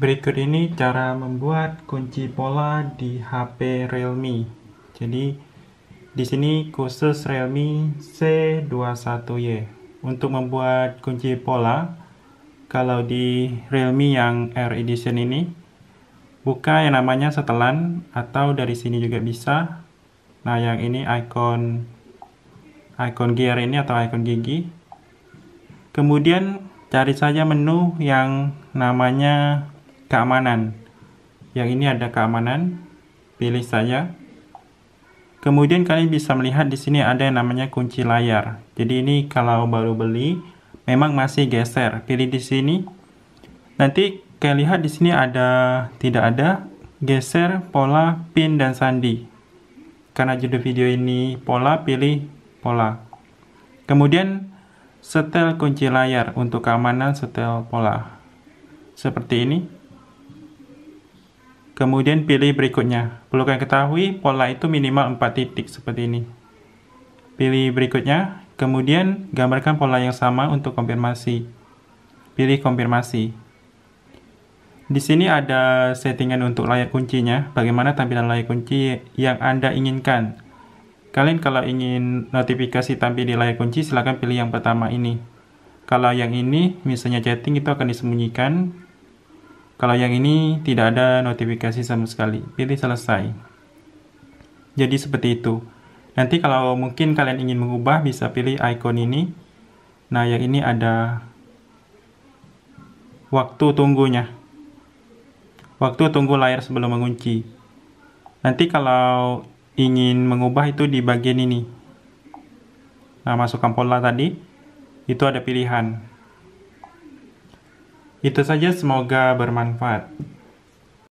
Berikut ini cara membuat kunci pola di HP Realme. Jadi di sini khusus Realme C21Y. Untuk membuat kunci pola, kalau di Realme yang R Edition ini, buka yang namanya setelan atau dari sini juga bisa. Nah, yang ini icon icon gear ini atau icon gigi. Kemudian cari saja menu yang namanya keamanan. Yang ini ada keamanan, pilih saja. Kemudian kalian bisa melihat di sini ada yang namanya kunci layar. Jadi ini kalau baru beli memang masih geser. Pilih di sini. Nanti kalian lihat di sini ada tidak ada geser pola pin dan sandi. Karena judul video ini pola, pilih pola. Kemudian setel kunci layar untuk keamanan setel pola. Seperti ini. Kemudian pilih berikutnya. Perlu kalian ketahui pola itu minimal 4 titik seperti ini. Pilih berikutnya, kemudian gambarkan pola yang sama untuk konfirmasi. Pilih konfirmasi. Di sini ada settingan untuk layar kuncinya, bagaimana tampilan layar kunci yang Anda inginkan. Kalian kalau ingin notifikasi tampil di layar kunci, silahkan pilih yang pertama ini. Kalau yang ini, misalnya chatting, itu akan disembunyikan. Kalau yang ini tidak ada notifikasi sama sekali, pilih selesai. Jadi seperti itu. Nanti kalau mungkin kalian ingin mengubah bisa pilih icon ini. Nah, yang ini ada waktu tunggunya. Waktu tunggu layar sebelum mengunci. Nanti kalau ingin mengubah itu di bagian ini. Nah, masukkan pola tadi, itu ada pilihan. Itu saja, semoga bermanfaat.